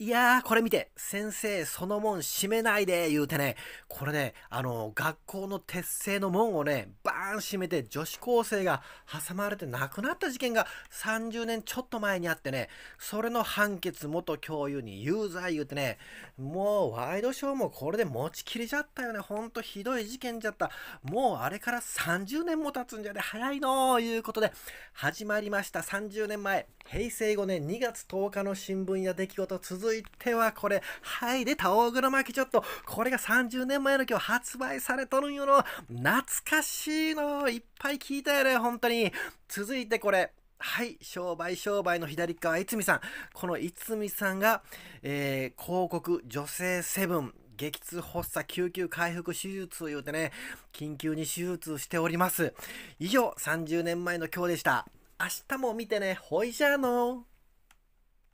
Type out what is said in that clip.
いやー、これ見て、先生そのもん閉めないで、言うてね、これね、あの、学校の鉄製の門をね、バーン閉めて女子高生が挟まれて亡くなった事件が30年ちょっと前にあってね、それの判決元教諭に有罪言うてね、もうワイドショーもこれで持ちきりじゃったよね、ほんとひどい事件じゃった。もうあれから30年も経つんじゃね、早いのー、いうことで、始まりました、30年前、平成5年2月10日の新聞や出来事続続いてはこれ、はいで、たオグロ巻きちょっと、これが30年前の今日発売されとるんよの、懐かしいの、いっぱい聞いたよね、本当に。続いてこれ、はい、商売商売の左側、いつみさん。このいつみさんが、えー、広告女性セブン、激痛発作救急回復手術を言うてね、緊急に手術しております。以上、30年前の今日でした。明日も見てね、ほいじゃのー。